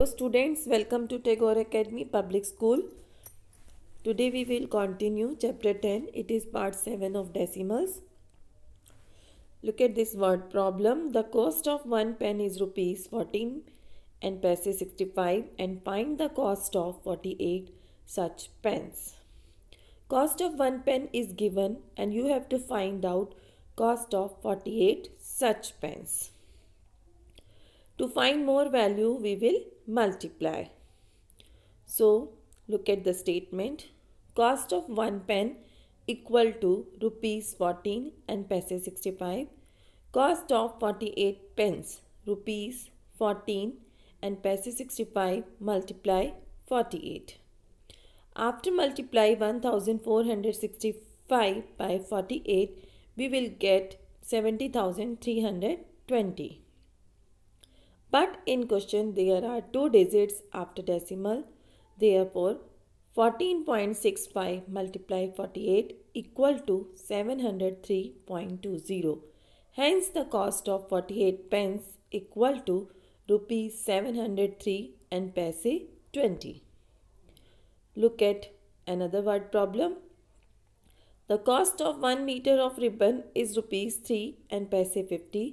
Hello students, welcome to Tagore Academy Public School. Today we will continue chapter 10. It is part 7 of decimals. Look at this word problem. The cost of one pen is rupees 14 and paise 65 and find the cost of 48 such pens. Cost of one pen is given and you have to find out cost of 48 such pens. To find more value, we will multiply. So, look at the statement. Cost of one pen equal to rupees 14 and paise 65. Cost of 48 pence rupees 14 and paise 65 multiply 48. After multiply 1465 by 48, we will get 70,320. But in question there are two digits after decimal. Therefore 14.65 multiplied 48 equal to 703.20. Hence the cost of 48 pence equal to rupees 703 and paise 20. Look at another word problem. The cost of 1 meter of ribbon is rupees 3 and paise 50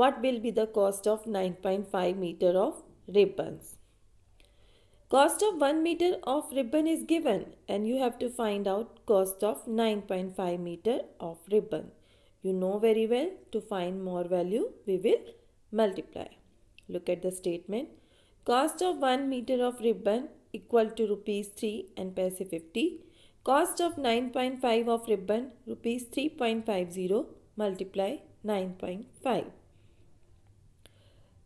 what will be the cost of 9.5 meter of ribbons. Cost of 1 meter of ribbon is given and you have to find out cost of 9.5 meter of ribbon. You know very well to find more value we will multiply. Look at the statement. Cost of 1 meter of ribbon equal to rupees 3 and paise 50. Cost of 9.5 of ribbon rupees 3.50 multiply 9.5.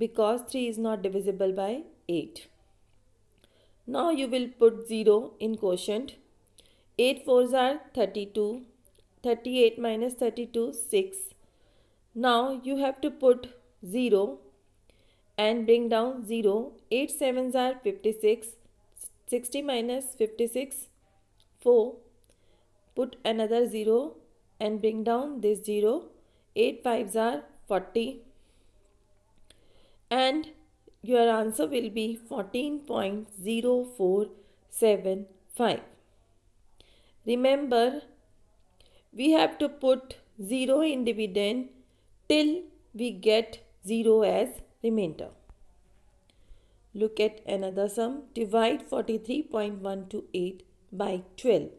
because 3 is not divisible by 8. Now you will put 0 in quotient. 8 fours are 32, 38 minus 32, 6. Now you have to put 0 and bring down 0. 8 sevens are 56, 60 minus 56, 4. Put another 0 and bring down this 0. 8 fives are 40 and your answer will be 14.0475. Remember, we have to put 0 in dividend till we get 0 as remainder. Look at another sum. Divide 43.128 by 12.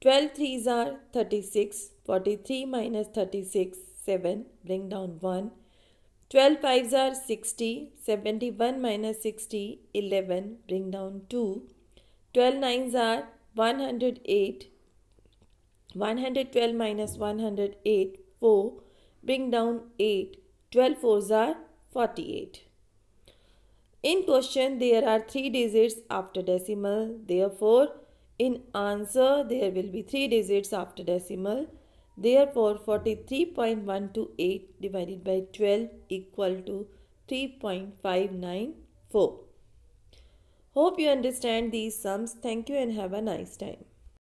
12 threes are 36. 43 minus 36, 7. Bring down 1. 12 5s are 60, 71 minus 60, 11, bring down 2. 12 9s are 108, 112 minus 108, 4, bring down 8. 12 4s are 48. In question, there are 3 digits after decimal. Therefore, in answer, there will be 3 digits after decimal. Therefore, 43.128 divided by 12 equal to 3.594. Hope you understand these sums. Thank you and have a nice time.